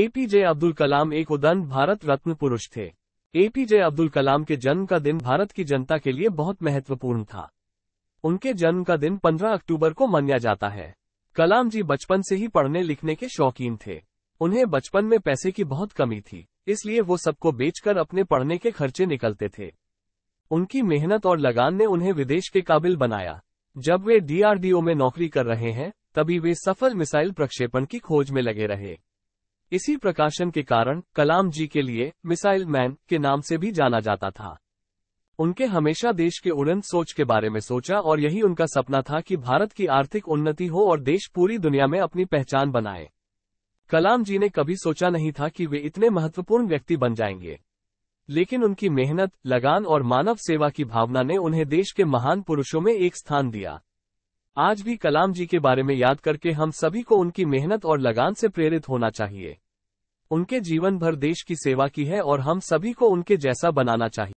APJ Abdul कलाम एक उदन भारत रत्न पुरुष थे एपीजे अब्दुल कलाम के जन्म का दिन भारत की जनता के लिए बहुत महत्वपूर्ण था उनके जन्म का दिन 15 अक्टूबर को मनाया जाता है कलाम जी बचपन से ही पढ़ने लिखने के शौकीन थे उन्हें बचपन में पैसे की बहुत कमी थी इसलिए वो सबको बेचकर अपने पढ़ने के खर्चे निकलते थे उनकी मेहनत और लगान ने उन्हें विदेश के काबिल बनाया जब वे डीआरडीओ में नौकरी कर रहे हैं तभी वे सफल मिसाइल प्रक्षेपण की खोज में लगे रहे इसी प्रकाशन के कारण कलाम जी के लिए मिसाइल मैन के नाम से भी जाना जाता था उनके हमेशा देश के उड़ंत सोच के बारे में सोचा और यही उनका सपना था कि भारत की आर्थिक उन्नति हो और देश पूरी दुनिया में अपनी पहचान बनाए कलाम जी ने कभी सोचा नहीं था कि वे इतने महत्वपूर्ण व्यक्ति बन जाएंगे लेकिन उनकी मेहनत लगान और मानव सेवा की भावना ने उन्हें देश के महान पुरुषों में एक स्थान दिया आज भी कलाम जी के बारे में याद करके हम सभी को उनकी मेहनत और लगान से प्रेरित होना चाहिए उनके जीवन भर देश की सेवा की है और हम सभी को उनके जैसा बनाना चाहिए